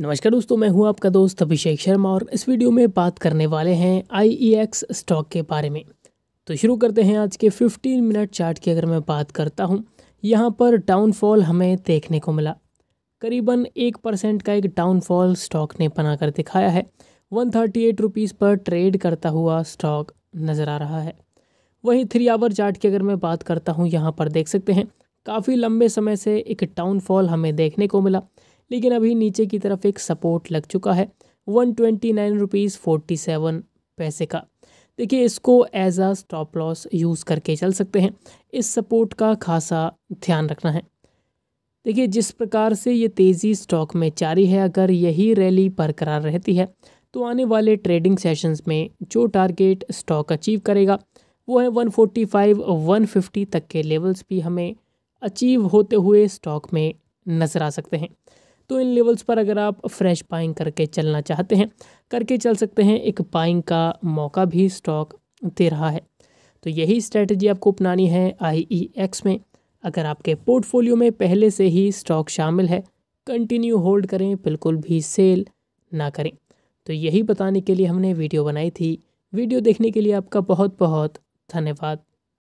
नमस्कार दोस्तों मैं हूं आपका दोस्त अभिषेक शर्मा और इस वीडियो में बात करने वाले हैं आई e स्टॉक के बारे में तो शुरू करते हैं आज के 15 मिनट चार्ट की अगर मैं बात करता हूं यहां पर डाउनफॉल हमें देखने को मिला करीबन एक परसेंट का एक डाउनफॉल स्टॉक ने बनाकर दिखाया है वन थर्टी एट रुपीज़ पर ट्रेड करता हुआ स्टॉक नज़र आ रहा है वहीं थ्री आवर चार्ट की अगर मैं बात करता हूँ यहाँ पर देख सकते हैं काफ़ी लंबे समय से एक डाउनफॉल हमें देखने को मिला लेकिन अभी नीचे की तरफ एक सपोर्ट लग चुका है one twenty nine rupees forty seven पैसे का देखिए इसको as a stop loss use करके चल सकते हैं इस सपोर्ट का खासा ध्यान रखना है देखिए जिस प्रकार से ये तेज़ी स्टॉक में जारी है अगर यही रैली बरकरार रहती है तो आने वाले ट्रेडिंग सेशंस में जो टारगेट स्टॉक अचीव करेगा वो है 145 150 तक के लेवल्स भी हमें अचीव होते हुए स्टॉक में नज़र आ सकते हैं तो इन लेवल्स पर अगर आप फ्रेश पाइंग करके चलना चाहते हैं करके चल सकते हैं एक पाइंग का मौका भी स्टॉक दे रहा है तो यही स्ट्रेटजी आपको अपनानी है आई e में अगर आपके पोर्टफोलियो में पहले से ही स्टॉक शामिल है कंटिन्यू होल्ड करें बिल्कुल भी सेल ना करें तो यही बताने के लिए हमने वीडियो बनाई थी वीडियो देखने के लिए आपका बहुत बहुत धन्यवाद